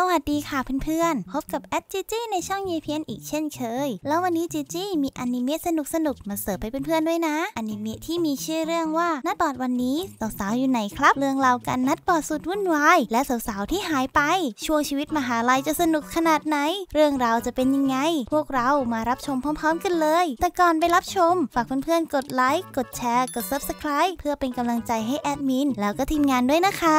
สวัสดีค่ะเพื่อนๆพบกับแอดจีจี้ในช่องยีเพียนอีกเช่นเคย แล้ววันนี้จีจี้มีอนิเมะสนุกสนุกมาเสิร์ฟไปเพื่อนๆด้วยนะ อนิเมะที่มีชื่อเรื่องว่านัดบอดวันนี้สาวๆอยู่ไหนครับเรื่องราวการนัดบอดสุดวุ่นวายและสาวๆที่หายไป ช่วงชีวิตมหาลัยจะสนุกขนาดไหน เรื่องราวจะเป็นยังไง พวกเรามารับชมพร้อม ๆกันเลย แต่ก่อนไปรับชม ฝากเพื่อนๆกดไลค์กดแชร์ กดซับสไครป์เพื่อเป็นกำลังใจให้แอดมินแล้วก็ทีมงานด้วยนะคะ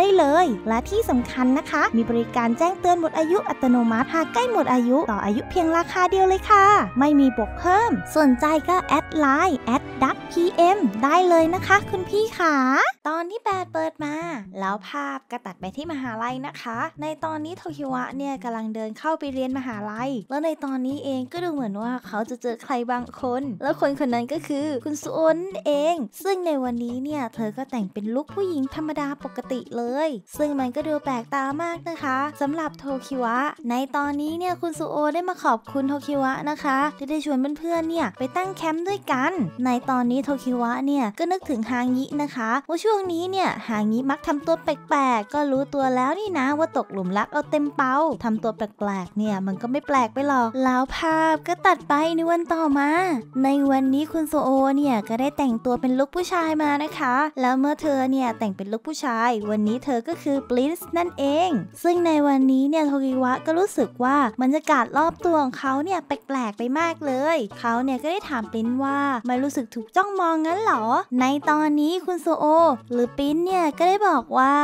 ได้เลย และที่สำคัญนะคะ มีบริการแจ้งเตือนหมดอายุอัตโนมัติ หากใกล้หมดอายุ ต่ออายุเพียงราคาเดียวเลยค่ะ ไม่มีบวกเพิ่มสนใจก็แอดไลน์แอดดักพีเอ็มได้เลยนะคะ คุณพี่ขาตอนที่8เปิดมา แล้วภาพก็ตัดไปที่มหาลัยนะคะ ในตอนนี้โทคิวะเนี่ยกำลังเดินเข้าไปเรียนมหาลัยแล้วในตอนนี้เองก็ดูเหมือนว่าเขาจะเจอใครบางคน แล้วคนคนนั้นก็คือ คุณซุอนเอง ซึ่งในวันนี้เนี่ยเธอก็แต่งเป็นลุคผู้หญิงธรรมดาปกติเลยเลยซึ่งมันก็ดูแปลกตามากนะคะสำหรับโทคิวะในตอนนี้เนี่ยคุณซูโอได้มาขอบคุณโทคิวะนะคะ ที่ได้ชวนเพื่อนๆเนี่ยไปตั้งแคมป์ด้วยกัน ในตอนนี้โทคิวะเนี่ยก็นึกถึงฮางินะคะ ว่าช่วงนี้เนี่ยฮางิมักทำตัวแปลกๆ ก็รู้ตัวแล้วนี่นะว่าตกหลุมรักเอาเต็มเป้าทำตัวแปลกๆเนี่ยมันก็ไม่แปลกไปหรอก แล้วภาพก็ตัดไปในวันต่อมา ในวันนี้คุณโซโอเนี่ยก็ได้แต่งตัวเป็นลุกผู้ชายมานะคะ แล้วเมื่อเธอเนี่ยแต่งเป็นลุกผู้ชายวันนี้ี้เธอก็คือบลิสนั่นเอง ซึ่งในวันนี้เนี่ยโทกิวะก็รู้สึกว่าบรรยากาศรอบตัวของเขาเนี่ยแปลกๆไปมากเลย เขาเนี่ยก็ได้ถามปิ้นว่าไม่รู้สึกถูกจ้องมองงั้นหรอในตอนนี้คุณโซโอ หรือปิ้นเนี่ยก็ได้บอกว่า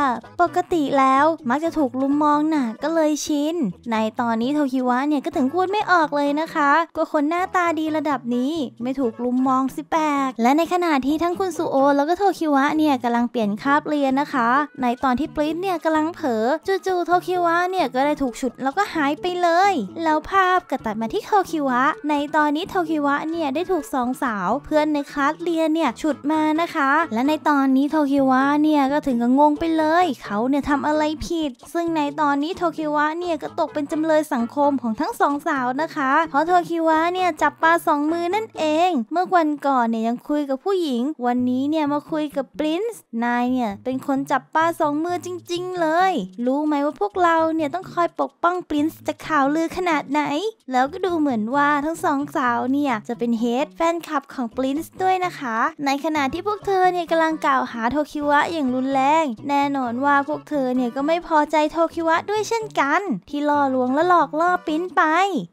ปกติแล้วมักจะถูกลุมมองหนักก็เลยชินในตอนนี้โทคิวะเนี่ยก็ถึงพูดไม่ออกเลยนะคะก็คนหน้าตาดีระดับนี้ ไม่ถูกลุมมองสิแปลกและในขณะที่ทั้งคุณซูโอ แล้วก็โทคิวะเนี่ยกำลังเปลี่ยนคาบเรียนนะคะ ในตอนที่ปริ้นเนี่ยกำลังเผลอจู่ๆโทคิวะเนี่ยก็ได้ถูกฉุดแล้วก็หายไปเลยแล้วภาพก็ตัดมาที่โทคิวะในตอนนี้โทคิวะเนี่ยได้ถูกสองสาวเพื่อนในคลาสเรียนเนี่ยฉุดมานะคะและในตอนนี้โทคิวะเนี่ยก็ถึงกับงงไปเลยเขาเนี่ยทำอะไรผิดซึ่งในตอนนี้โทคิวะเนี่ยก็ตกเป็นจำเลยสังคมของทั้งสองสาวนะคะเพราะโทคิวะเนี่ยจับปลาสองมือนั่นเองเมื่อวันก่อนเนี่ยยังคุยกับผู้หญิง วันนี้เนี่ยมาคุยกับปรินซ์นายเนี่ยเป็นคนจับปลาสองงมือจริงๆ เลย รู้ไหมว่าพวกเราเนี่ยต้องคอยปกป้องปรินซ์จากข่าวลือขนาดไหน แล้วก็ดูเหมือนว่าทั้งสองสาวเนี่ยจะเป็นเฮดแฟนคลับของปรินซ์ด้วยนะคะ ในขณะที่พวกเธอเนี่ยกำลังกล่าวหาโทคิวะอย่างรุนแรง แน่นอนว่าพวกเธอเนี่ยก็ไม่พอใจโทคิวะด้วยเช่นกัน ที่ล่อลวงและหลอกล่อปรินซ์ไป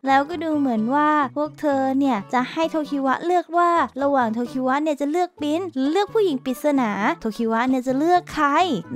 แล้วก็ดูเหมือนว่าพวกเธอเนี่ยจะให้โทคิวะเลือกว่าระหว่างโทคิวะเนี่ยจะเลือกปรินซ์หรือเลือกผู้หญิงปริศนา โทคิวะเนี่ยจะเลือกใคร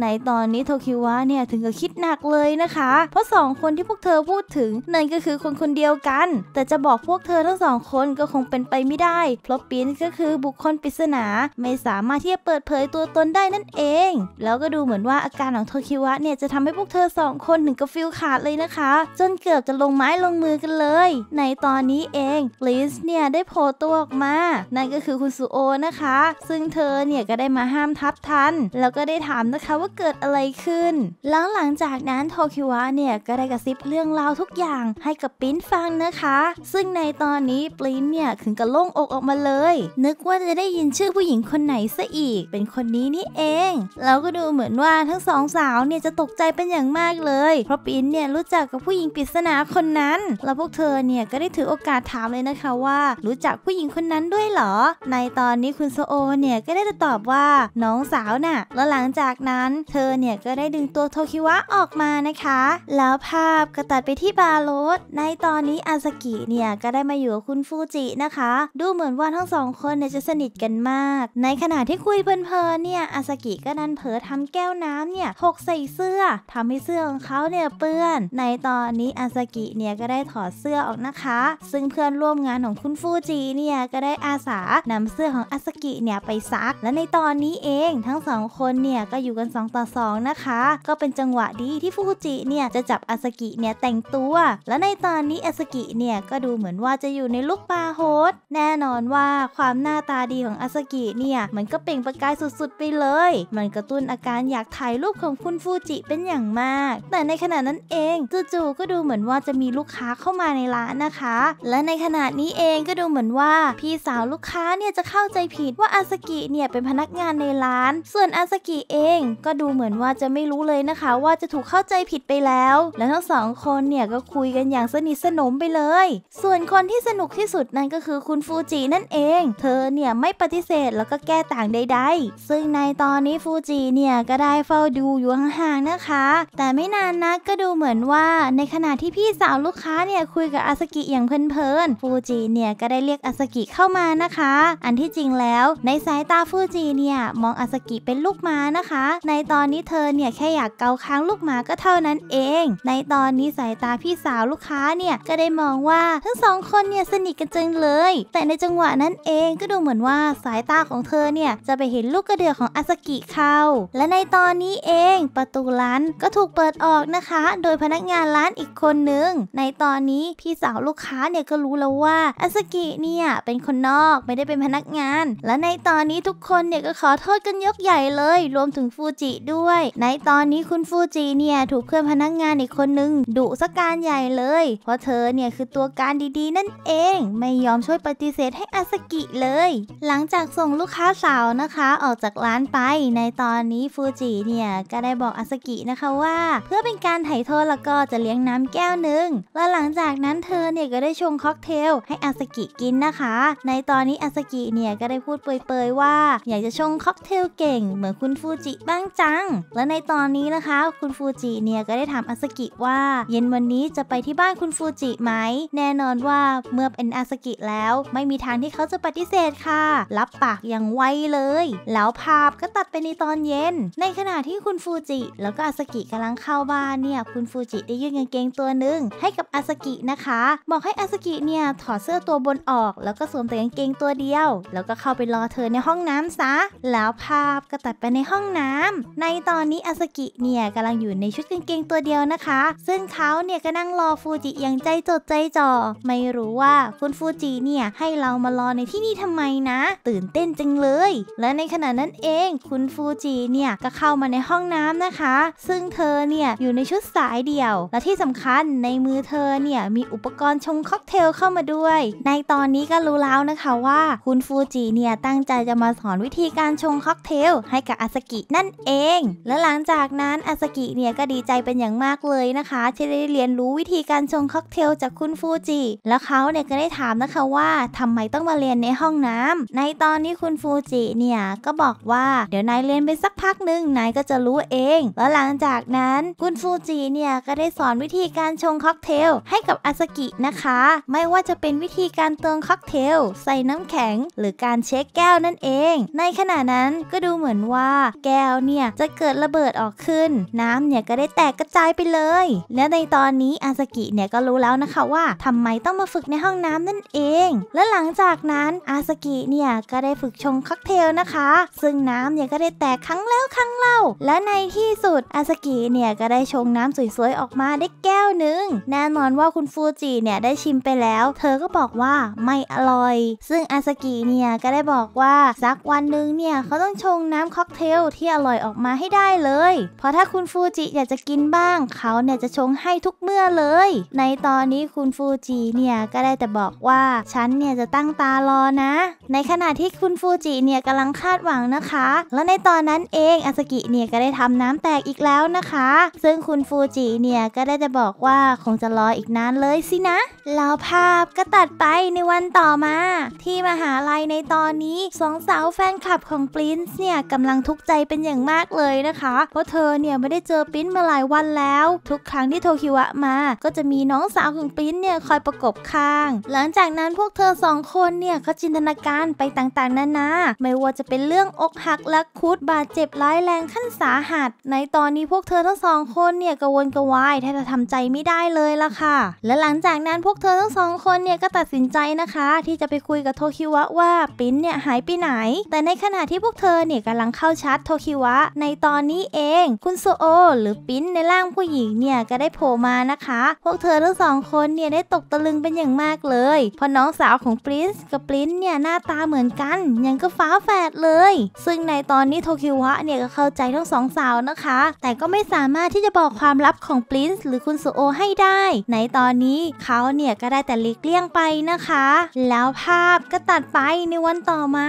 ในตตอนนี้โทคิวะเนี่ยถึงกับคิดหนักเลยนะคะ เพราะ 2 คนที่พวกเธอพูดถึงนั่นก็คือคนคนเดียวกัน แต่จะบอกพวกเธอทั้งสองคนก็คงเป็นไปไม่ได้ เพราะปิ้นก็คือบุคคลปริศนาไม่สามารถที่จะเปิดเผยตัวตนได้นั่นเอง แล้วก็ดูเหมือนว่าอาการของโทคิวะเนี่ยจะทำให้พวกเธอสองคนถึงกับฟิลขาดเลยนะคะ จนเกือบจะลงไม้ลงมือกันเลย ในตอนนี้เองลิสเนี่ยได้โผล่ตัวออกมา นั่นก็คือคุณสุโอนะคะ ซึ่งเธอเนี่ยก็ได้มาห้ามทับทันแล้วก็ได้ถามนะคะว่าเกิดิดอะไรขึ้นแล้วหลังจากนั้นโทคิวะเนี่ยก็ได้กระซิบเรื่องราวทุกอย่างให้กับปิ้นฟังนะคะ ซึ่งในตอนนี้ปิ้นเนี่ยถึงกับโล่งอกออกมาเลย นึกว่าจะได้ยินชื่อผู้หญิงคนไหนซะอีกเป็นคนนี้นี่เองแล้วก็ดูเหมือนว่าทั้งสองสาวเนี่ยจะตกใจเป็นอย่างมากเลย เพราะปิ้นเนี่ยรู้จักกับผู้หญิงปริศนาคนนั้น แล้วพวกเธอเนี่ยก็ได้ถือโอกาสถามเลยนะคะว่า รู้จักผู้หญิงคนนั้นด้วยเหรอ ในตอนนี้คุณโซโอเนี่ยก็ได้จะตอบว่าน้องสาวน่ะแล้วหลังจากนั้นเธอเนี่ยก็ได้ดึงตัวโทคิวะออกมานะคะ แล้วภาพก็ตัดไปที่บาโรสในตอนนี้อาซากิเนี่ย ก็ได้มาอยู่กับคุณฟูจินะคะ ดูเหมือนว่าทั้งสองคนเนี่ยจะสนิทกันมาก ในขณะที่คุยเพลินๆเนี่ยอาซากิก็นันเผลอทำแก้วน้ำเนี่ยหกใส่เสื้อทำให้เสื้อของเขาเนี่ยเปื้อน ในตอนนี้อาซากิเนี่ย ก็ได้ถอดเสื้อออกนะคะ ซึ่งเพื่อนร่วมงานของคุณฟูจิเนี่ยก็ได้อาสานำเสื้อของอาซากิเนี่ยไปซัก และในตอนนี้เองทั้งสองคนเนี่ยก็อยู่กัน2ต่อ2นะคะ ก็เป็นจังหวะดีที่ฟูกุจิเนี่ยจะจับอาสกิเนี่ยแต่งตัวและในตอนนี้อาสกิเนี่ยก็ดูเหมือนว่าจะอยู่ในลูกปลาโฮสแน่นอนว่าความหน้าตาดีของอาสกิเนี่ยมันก็เปล่งประกายสุดๆไปเลย มันกระตุ้นอาการอยากถ่ายรูปของคุณฟูจิเป็นอย่างมาก แต่ในขณะนั้นเองจู่ๆก็ดูเหมือนว่าจะมีลูกค้าเข้ามาในร้านนะคะ และในขณะนี้เองก็ดูเหมือนว่าพี่สาวลูกค้าเนี่ยจะเข้าใจผิดว่าอาสกิเนี่ยเป็นพนักงานในร้าน ส่วนอาสกิเองก็ดูเหมือนว่าจะไม่รู้เลยนะคะว่าจะถูกเข้าใจผิดไปแล้ว และทั้งสองคนเนี่ยก็คุยกันอย่างสนิทสนมไปเลย ส่วนคนที่สนุกที่สุดนั่นก็คือคุณฟูจินั่นเองเธอเนี่ยไม่ปฏิเสธแล้วก็แก้ต่างใดๆ ซึ่งในตอนนี้ฟูจิเนี่ยก็ได้เฝ้าดูอยู่ห่างๆนะคะ แต่ไม่นานนักก็ดูเหมือนว่าในขณะที่พี่สาวลูกค้าเนี่ยคุยกับอาสกิอย่างเพลินๆฟูจิเนี่ยก็ได้เรียกอาสกิเข้ามานะคะอันที่จริงแล้วในสายตาฟูจิเนี่ยมองอาสกิเป็นลูกม้านะคะในตอนนี้เธอเนี่ยแค่อยากเกาค้างลูกหมาก็เท่านั้นเอง ในตอนนี้สายตาพี่สาวลูกค้าเนี่ยก็ได้มองว่าทั้งสองคนเนี่ยสนิทกันจริงเลย แต่ในจังหวะนั้นเองก็ดูเหมือนว่าสายตาของเธอเนี่ยจะไปเห็นลูกกระเดือกของอาสกิเข้า และในตอนนี้เองประตูร้านก็ถูกเปิดออกนะคะโดยพนักงานร้านอีกคนหนึ่ง ในตอนนี้พี่สาวลูกค้าเนี่ยก็รู้แล้วว่าอาสกิเนี่ยเป็นคนนอกไม่ได้เป็นพนักงาน และในตอนนี้ทุกคนเนี่ยก็ขอโทษกันยกใหญ่เลย รวมถึงฟูจิด้วยวยในตอนนี้คุณฟูจิเนี่ยถูกเพื่อนพนักงานอีกคนนึงดุสักการใหญ่เลย เพราะเธอเนี่ยคือตัวการดีๆนั่นเอง ไม่ยอมช่วยปฏิเสธให้อาสกิเลย หลังจากส่งลูกค้าสาวนะคะออกจากร้านไป ในตอนนี้ฟูจิเนี่ยก็ได้บอกอาสกินะคะว่า เพื่อเป็นการไถ่โทษแล้วก็จะเลี้ยงน้ำแก้วหนึ่งแล้วหลังจากนั้นเธอเนี่ยก็ได้ชงค็อกเทลให้อาสกิกินนะคะ ในตอนนี้อาสกิเนี่ยก็ได้พูดเปยๆว่าอยากจะชงค็อกเทลเก่ง เหมือนคุณฟูจิบ้างจังและในตอนนี้นะคะคุณฟูจิเนี่ยก็ได้ถามอาสกิว่า เย็นวันนี้จะไปที่บ้านคุณฟูจิไหมแน่นอนว่าเมื่อเป็นอาสกิแล้วไม่มีทางที่เขาจะปฏิเสธค่ะ รับปากอย่างไวเลย แล้วภาพก็ตัดไปในตอนเย็น ในขณะที่คุณฟูจิแล้วก็อาสกิกำลังเข้าบ้านเนี่ยคุณฟูจิได้ยื่นกางเกงตัวหนึ่งให้กับอาสกินะคะ บอกให้อาสกิเนี่ยถอดเสื้อตัวบนออก แล้วก็สวมแต่กางเกงตัวเดียว แล้วก็เข้าไปรอเธอในห้องน้ำซะแล้วภาพก็ตัดไปในห้องน้ำในตอนนี้อาสกิเนี่ยกำลังอยู่ในชุดกางเกงตัวเดียวนะคะ ซึ่งเขาเนี่ยก็นั่งรอฟูจิอย่างใจจดใจจ่อ ไม่รู้ว่าคุณฟูจิเนี่ยให้เรามารอในที่นี่ทำไมนะ ตื่นเต้นจังเลย และในขณะนั้นเองคุณฟูจิเนี่ยก็เข้ามาในห้องน้ำนะคะ ซึ่งเธอเนี่ยอยู่ในชุดสายเดี่ยว และที่สำคัญในมือเธอเนี่ยมีอุปกรณ์ชงค็อกเทล เข้ามาด้วย ในตอนนี้ก็รู้แล้วนะคะว่าคุณฟูจิเนี่ยตั้งใจจะมาสอนวิธีการชงค็อกเทลให้กับอาสกินั่นเองและหลังจากนั้นอาสกิเนี่ยก็ดีใจเป็นอย่างมากเลยนะคะที่ได้เรียนรู้วิธีการชงค็อกเทล จากคุณฟูจิแล้วเขาเนี่ยก็ได้ถามนะคะว่า ทำไมต้องมาเรียนในห้องน้ำ ในตอนนี้คุณฟูจิเนี่ยก็บอกว่าเดี๋ยวนายเรียนไปสักพักหนึ่งนายก็จะรู้เองแล้วหลังจากนั้นคุณฟูจิเนี่ยก็ได้สอนวิธีการชงค็อกเทลให้กับอาสกินะคะ ไม่ว่าจะเป็นวิธีการเติมค็อกเทล ใส่น้ำแข็งหรือการเช็คแก้วนั่นเอง ในขณะนั้นก็ดูเหมือนว่าแก้วเนี่ยจะเกิดระเบิดออกขึ้น น้ำเนี่ยก็ได้แตกกระจายไปเลย และในตอนนี้อาซากิเนี่ยก็รู้แล้วนะคะว่า ทำไมต้องมาฝึกในห้องน้ำนั่นเอง และหลังจากนั้นอาซากิเนี่ยก็ได้ฝึกชงค็อกเทลนะคะ ซึ่งน้ำเนี่ยก็ได้แตกครั้งแล้วครั้งเล่า และในที่สุดอาซากิเนี่ยก็ได้ชงน้ำสวยๆออกมาได้แก้วหนึ่งแน่นอนว่าคุณฟูจิเนี่ยได้ชิมไปแล้ว เธอก็บอกว่า ไม่อร่อย ซึ่งอาซากิเนี่ยก็ได้บอกว่าสักวันหนึ่งเนี่ยเขาต้องชงน้ำค็อกเทลที่อร่อยออกมาให้ได้เลยเพราะถ้าคุณฟูจิอยากจะกินบ้างเขาเนี่ยจะชงให้ทุกเมื่อเลย ในตอนนี้คุณฟูจิเนี่ยก็ได้แต่บอกว่าฉันเนี่ยจะตั้งตารอนะ ในขณะที่คุณฟูจิเนี่ยกำลังคาดหวังนะคะ และในตอนนั้นเองอาสกิเนี่ยก็ได้ทำน้ำแตกอีกแล้วนะคะ ซึ่งคุณฟูจิเนี่ยก็ได้แต่บอกว่าคงจะรออีกนานเลยสินะ แล้วภาพก็ตัดไปในวันต่อมา ที่มหาลัยในตอนนี้สองสาวแฟนคลับของปรินซ์เนี่ยกำลังทุกข์ใจเป็นอย่างมากเลยเยนะคะเพราะเธอเนี่ยไม่ได้เจอปิ้นมาหลายวันแล้ว ทุกครั้งที่โทคิวะมา ก็จะมีน้องสาวของปิ้นเนี่ยคอยประกบข้าง หลังจากนั้นพวกเธอสองคนเนี่ยก็จินตนาการไปต่างๆนานาไม่ว่าจะเป็นเรื่องอกหักและคุดบาดเจ็บร้ายแรงขั้นสาหัส ในตอนนี้พวกเธอทั้งสองคนเนี่ยกวนกวายแทบจะทำใจไม่ได้เลยละค่ะ และหลังจากนั้นพวกเธอทั้งสองคนเนี่ยก็ตัดสินใจนะคะ ที่จะไปคุยกับโทคิวะว่าปิ้นเนี่ยหายไปไหน แต่ในขณะที่พวกเธอเนี่ยกำลังเข้าชาร์จโทคิวะในตอนนี้เองคุณโซโอ หรือปิ้นในร่างผู้หญิงเนี่ยก็ได้โผล่มานะคะ พวกเธอทั้งสองคนเนี่ยได้ตกตะลึงเป็นอย่างมากเลยเพราะน้องสาวของปริน์กับปริน์เนี่ยหน้าตาเหมือนกัน ยังก็ฟ้าแฝดเลย ซึ่งในตอนนี้โทคิวะเนี่ยก็เข้าใจทั้งสองสาวนะคะ แต่ก็ไม่สามารถที่จะบอกความลับของปริน์หรือคุณโซโอ ให้ได้ ในตอนนี้เขาเนี่ยก็ได้แต่ลีกเลี่ยงไปนะคะ แล้วภาพก็ตัดไปในวันต่อมา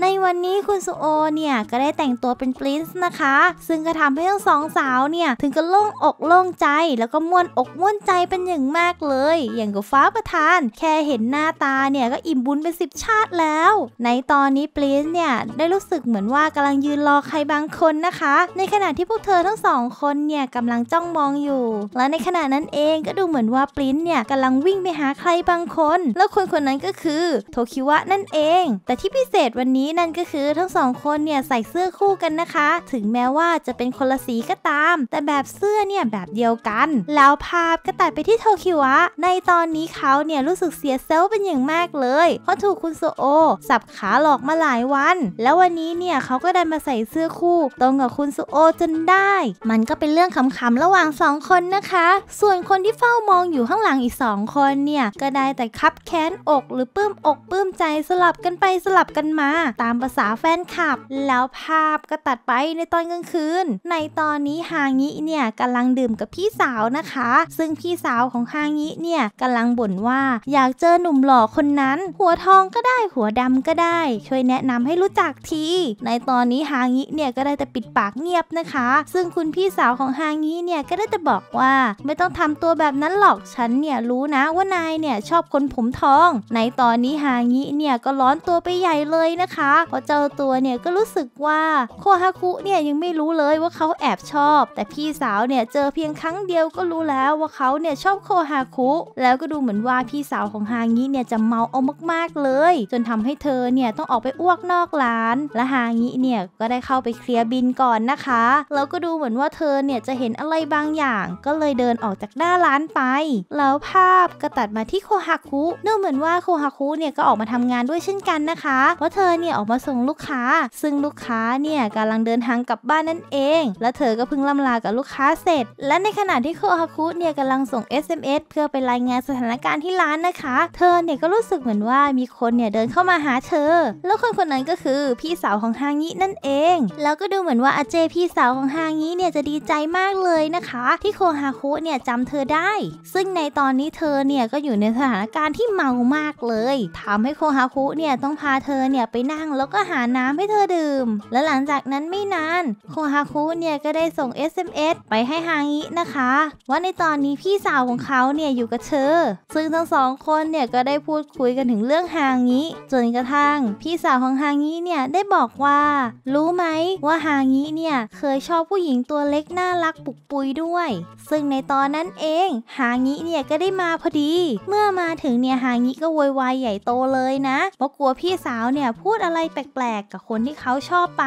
ในวันนี้คุณโซโอเนี่ยก็ได้แต่งตัวเป็นปริน์นะคะซึ่งก็ทำให้ทั้งสองสาวเนี่ยถึงกับโล่งอกโล่งใจแล้วก็ม่วนอกม่วนใจเป็นอย่างมากเลย อย่างกับฟ้าประทาน แค่เห็นหน้าตาเนี่ยก็อิ่มบุญเป็นสิบชาติแล้ว ในตอนนี้ปลินเนี่ยได้รู้สึกเหมือนว่ากำลังยืนรอใครบางคนนะคะ ในขณะที่พวกเธอทั้งสองคนเนี่ยกำลังจ้องมองอยู่ และในขณะนั้นเองก็ดูเหมือนว่าปลินเนี่ยกำลังวิ่งไปหาใครบางคน แล้วคนคนนั้นก็คือโทคิวะนั่นเอง แต่ที่พิเศษวันนี้นั่นก็คือทั้งสองคนเนี่ยใส่เสื้อคู่กันนะคะ ถึงแม้ม้ว่าจะเป็นคนละสีก็ตาม แต่แบบเสื้อเนี่ยแบบเดียวกัน แล้วภาพก็ตัดไปที่โทคิวะในตอนนี้เขาเนี่ยรู้สึกเสียเซลล์เป็นอย่างมากเลย เพราะถูกคุณโซโอสับขาหลอกมาหลายวัน แล้ววันนี้เนี่ยเขาก็ได้มาใส่เสื้อคู่ ตรงกับคุณโซโอจนได้ มันก็เป็นเรื่องขำๆระหว่าง 2 คนนะคะ ส่วนคนที่เฝ้ามองอยู่ข้างหลังอีก 2 คนเนี่ยก็ได้แต่คับแค้นอกหรือปลื้มอกปลื้มใจสลับกันไปสลับกันมา ตามภาษาแฟนคลับ แล้วภาพก็ตัดไปในตอนกลางคืนในตอนนี้ฮางิเนี่ยกำลังดื่มกับพี่สาวนะคะ ซึ่งพี่สาวของฮางิเนี่ยกำลังบ่นว่าอยากเจอหนุ่มหล่อคนนั้น หัวทองก็ได้หัวดำก็ได้ ช่วยแนะนำให้รู้จักทีในตอนนี้ฮางิเนี่ยก็ได้แต่ปิดปากเงียบนะคะ ซึ่งคุณพี่สาวของฮางิเนี่ยก็ได้แต่บอกว่าไม่ต้องทำตัวแบบนั้นหรอกฉันเนี่ยรู้นะว่านายเนี่ยชอบคนผมทอง ในตอนนี้ฮางิเนี่ยก็ร้อนตัวไปใหญ่เลยนะคะพอเจอตัวเนี่ยก็รู้สึกว่าโคฮาคุเนี่ยยังไม่รู้เลยว่าเขาแอบชอบ แต่พี่สาวเนี่ยเจอเพียงครั้งเดียวก็รู้แล้วว่าเขาเนี่ยชอบโคฮาคุ แล้วก็ดูเหมือนว่าพี่สาวของฮางิเนี่ยจะเมาเอามากๆเลย จนทำให้เธอเนี่ยต้องออกไปอ้วกนอกร้าน และฮางิเนี่ยก็ได้เข้าไปเคลียร์บินก่อนนะคะแล้วก็ดูเหมือนว่าเธอเนี่ยจะเห็นอะไรบางอย่าง ก็เลยเดินออกจากหน้าร้านไป แล้วภาพก็ตัดมาที่โคฮาคุนดูเหมือนว่าโคฮาคุเนี่ยก็ออกมาทำงานด้วยเช่นกันนะคะ เพราะเธอเนี่ยออกมาส่งลูกค้า ซึ่งลูกค้าเนี่ยกำลังเดินทางกลับบบ้านนั่นเอง และเธอก็เพิ่งล่ำลากับลูกค้าเสร็จ และในขณะที่โคฮาคุเนี่ยกำลังส่ง SMS เพื่อไปรายงานสถานการณ์ที่ร้านนะคะ เธอเนี่ยก็รู้สึกเหมือนว่ามีคนเนี่ยเดินเข้ามาหาเธอ แล้วคนคนนั้นก็คือพี่สาวของฮางินั่นเอง แล้วก็ดูเหมือนว่าอาเจ พี่สาวของฮางิเนี่ยจะดีใจมากเลยนะคะ ที่โคฮาคุเนี่ยจำเธอได้ ซึ่งในตอนนี้เธอเนี่ยก็อยู่ในสถานการณ์ที่เมามากเลยทำให้โคฮาคุเนี่ยต้องพาเธอเนี่ยไปนั่งแล้วก็หาน้ำให้เธอดื่ม และหลังจากนั้นไม่นานโคฮาคุเนี่ยก็ได้ส่ง SMS ไปให้ฮางินะคะ ว่าในตอนนี้พี่สาวของเขาเนี่ยอยู่กับเธอซึ่งทั้งสองคนเนี่ยก็ได้พูดคุยกันถึงเรื่องฮางิจนกระทั่งพี่สาวของฮางิเนี่ยได้บอกว่ารู้ไหมว่าฮางิเนี่ย เคยชอบผู้หญิงตัวเล็กน่ารักปุกปุยด้วย ซึ่งในตอนนั้นเองฮางิเนี่ยก็ได้มาพอดี เมื่อมาถึงเนี่ยฮางิก็โวยวายใหญ่โตเลยนะ เพราะกลัวพี่สาวเนี่ยพูดอะไรแปลกๆกับคนที่เขาชอบไป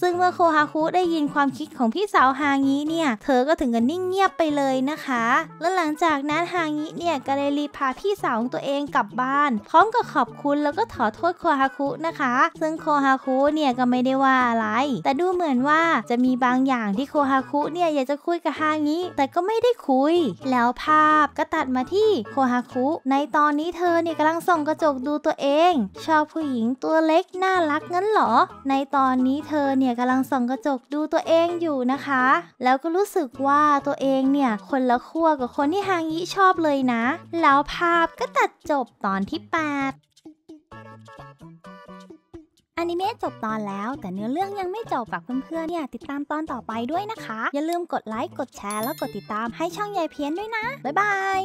ซึ่งเมื่อโคฮาคุได้ยินความคิดของพี่สาวฮางิเนี่ยเธอก็ถึงกับนิ่งเงียบไปเลยนะคะ แล้วหลังจากนั้นฮางิเนี่ยก็เลยรีพาพี่สาวของตัวเองกลับบ้าน พร้อมกับขอบคุณแล้วก็ขอโทษโคฮาคุนะคะ ซึ่งโคฮาคุเนี่ยก็ไม่ได้ว่าอะไร แต่ดูเหมือนว่าจะมีบางอย่างที่โคฮาคุเนี่ยอยากจะคุยกับฮางิแต่ก็ไม่ได้คุย แล้วภาพก็ตัดมาที่โคฮาคุ ในตอนนี้เธอเนี่ยกำลังส่องกระจกดูตัวเอง ชอบผู้หญิงตัวเล็กน่ารักงั้นเหรอในตอนนี้เธอเนี่ยกำลังส่องกระจกดูตัวเองอยู่นะคะ แล้วก็รู้สึกว่าตัวเองเนี่ย คนละขั้วกับคนที่ฮางิชอบเลยนะ แล้วภาพก็ตัดจบตอนที่ 8อนิเมะจบตอนแล้วแต่เนื้อเรื่องยังไม่จบฝากเพื่อนๆเนี่ย ติดตามตอนต่อไปด้วยนะคะ อย่าลืมกดไลค์กดแชร์แล้วกดติดตามให้ช่องยายเพี้ยนด้วยนะ บ๊ายบาย